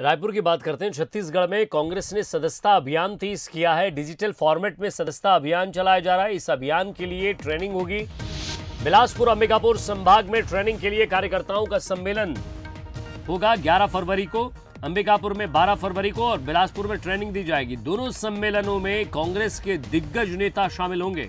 रायपुर की बात करते हैं छत्तीसगढ़ में कांग्रेस ने सदस्यता अभियान तेज किया है डिजिटल फॉर्मेट में सदस्यता अभियान चलाया जा रहा है इस अभियान के लिए ट्रेनिंग होगी बिलासपुर अंबिकापुर संभाग में ट्रेनिंग के लिए कार्यकर्ताओं का सम्मेलन होगा 11 फरवरी को अंबिकापुर में 12 फरवरी को और बिलासपुर में ट्रेनिंग दी जाएगी दोनों सम्मेलनों में कांग्रेस के दिग्गज नेता शामिल होंगे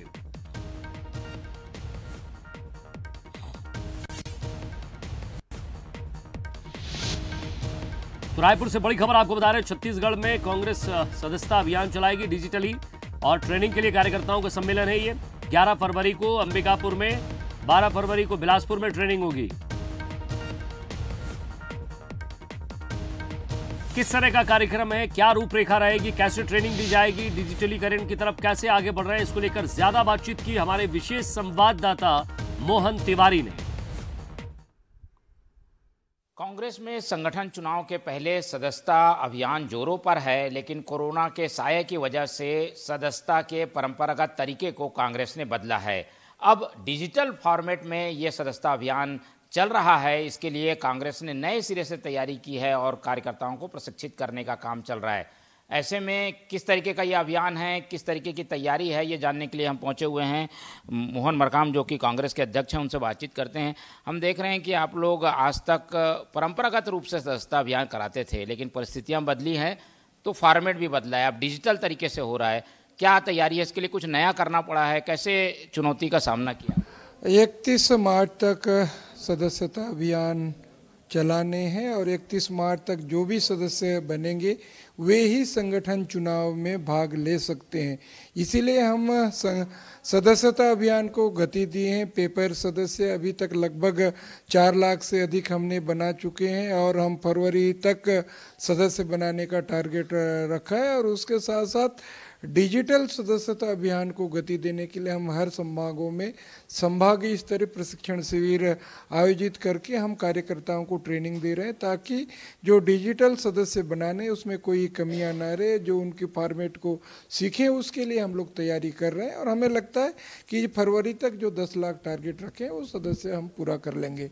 तो रायपुर से बड़ी खबर आपको बता रहे छत्तीसगढ़ में कांग्रेस सदस्यता अभियान चलाएगी डिजिटली और ट्रेनिंग के लिए कार्यकर्ताओं का सम्मेलन है ये 11 फरवरी को अंबिकापुर में 12 फरवरी को बिलासपुर में ट्रेनिंग होगी किस तरह का कार्यक्रम है क्या रूपरेखा रहेगी कैसे ट्रेनिंग दी जाएगी डिजिटलीकरण की तरफ कैसे आगे बढ़ रहे हैं इसको लेकर ज्यादा बातचीत की हमारे विशेष संवाददाता मोहन तिवारी ने कांग्रेस में संगठन चुनाव के पहले सदस्यता अभियान जोरों पर है लेकिन कोरोना के साय की वजह से सदस्यता के परंपरागत तरीके को कांग्रेस ने बदला है अब डिजिटल फॉर्मेट में ये सदस्यता अभियान चल रहा है इसके लिए कांग्रेस ने नए सिरे से तैयारी की है और कार्यकर्ताओं को प्रशिक्षित करने का काम चल रहा है ऐसे में किस तरीके का ये अभियान है किस तरीके की तैयारी है ये जानने के लिए हम पहुंचे हुए हैं मोहन मरकाम जो कि कांग्रेस के अध्यक्ष हैं उनसे बातचीत करते हैं हम देख रहे हैं कि आप लोग आज तक परंपरागत रूप से सदस्यता अभियान कराते थे लेकिन परिस्थितियाँ बदली हैं तो फॉर्मेट भी बदला है अब डिजिटल तरीके से हो रहा है क्या तैयारी है इसके लिए कुछ नया करना पड़ा है कैसे चुनौती का सामना किया इकतीस मार्च तक सदस्यता अभियान चलाने हैं और 31 मार्च तक जो भी सदस्य बनेंगे वे ही संगठन चुनाव में भाग ले सकते हैं इसीलिए हम सदस्यता अभियान को गति दिए हैं पेपर सदस्य अभी तक लगभग चार लाख से अधिक हमने बना चुके हैं और हम फरवरी तक सदस्य बनाने का टारगेट रखा है और उसके साथ साथ डिजिटल सदस्यता अभियान को गति देने के लिए हम हर संभागों में संभागीय स्तरीय प्रशिक्षण शिविर आयोजित करके हम कार्यकर्ताओं को ट्रेनिंग दे रहे हैं ताकि जो डिजिटल सदस्य बनाने उसमें कोई कमियां ना रहे जो उनके फॉर्मेट को सीखें उसके लिए हम लोग तैयारी कर रहे हैं और हमें लगता है कि फरवरी तक जो दस लाख टारगेट रखें वो सदस्य हम पूरा कर लेंगे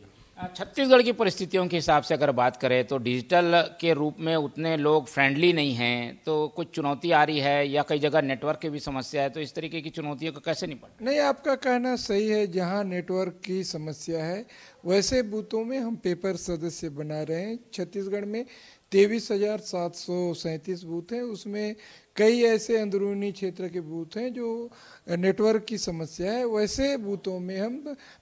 छत्तीसगढ़ की परिस्थितियों के हिसाब से अगर बात करें तो डिजिटल के रूप में उतने लोग फ्रेंडली नहीं हैं तो कुछ चुनौती आ रही है या कई जगह नेटवर्क की भी समस्या है तो इस तरीके की चुनौतियों को कैसे निपट नहीं आपका कहना सही है जहां नेटवर्क की समस्या है वैसे बूथों में हम पेपर सदस्य बना रहे हैं छत्तीसगढ़ में तेईस हजार सात सौ सैंतीस बूथ हैं उसमें कई ऐसे अंदरूनी क्षेत्र के बूथ हैं जो नेटवर्क की समस्या है वैसे बूथों में हम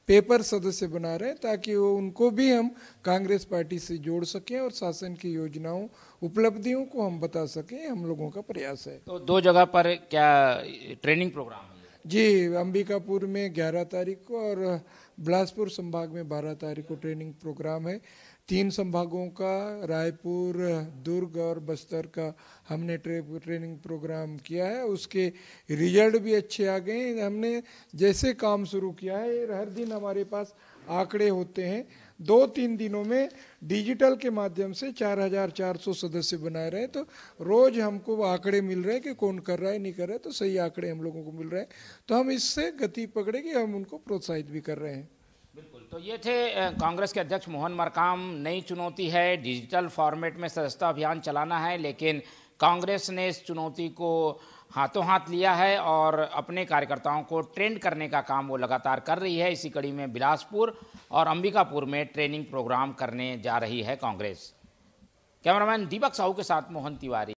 पेपर सदस्य बना रहे हैं ताकि वो उनको भी हम कांग्रेस पार्टी से जोड़ सकें और शासन की योजनाओं उपलब्धियों को हम बता सकें हम लोगों का प्रयास है तो दो जगह पर क्या ट्रेनिंग प्रोग्राम जी अंबिकापुर में ग्यारह तारीख को और बिलासपुर संभाग में बारह तारीख को ट्रेनिंग प्रोग्राम है तीन संभागों का रायपुर दुर्ग और बस्तर का हमने ट्रे, ट्रेनिंग प्रोग्राम किया है उसके रिजल्ट भी अच्छे आ गए हमने जैसे काम शुरू किया है हर दिन हमारे पास आंकड़े होते हैं दो तीन दिनों में डिजिटल के माध्यम से 4,400 सदस्य बनाए रहे तो रोज हमको आंकड़े मिल रहे हैं कि कौन कर रहा है नहीं कर रहा है तो सही आंकड़े हम लोगों को मिल रहे हैं तो हम इससे गति पकड़े कि हम उनको प्रोत्साहित भी कर रहे हैं बिल्कुल तो ये थे कांग्रेस के अध्यक्ष मोहन मरकाम नई चुनौती है डिजिटल फॉर्मेट में सदस्यता अभियान चलाना है लेकिन कांग्रेस ने इस चुनौती को हाथों हाथ लिया है और अपने कार्यकर्ताओं को ट्रेंड करने का काम वो लगातार कर रही है इसी कड़ी में बिलासपुर और अंबिकापुर में ट्रेनिंग प्रोग्राम करने जा रही है कांग्रेस कैमरामैन दीपक साहू के साथ मोहन तिवारी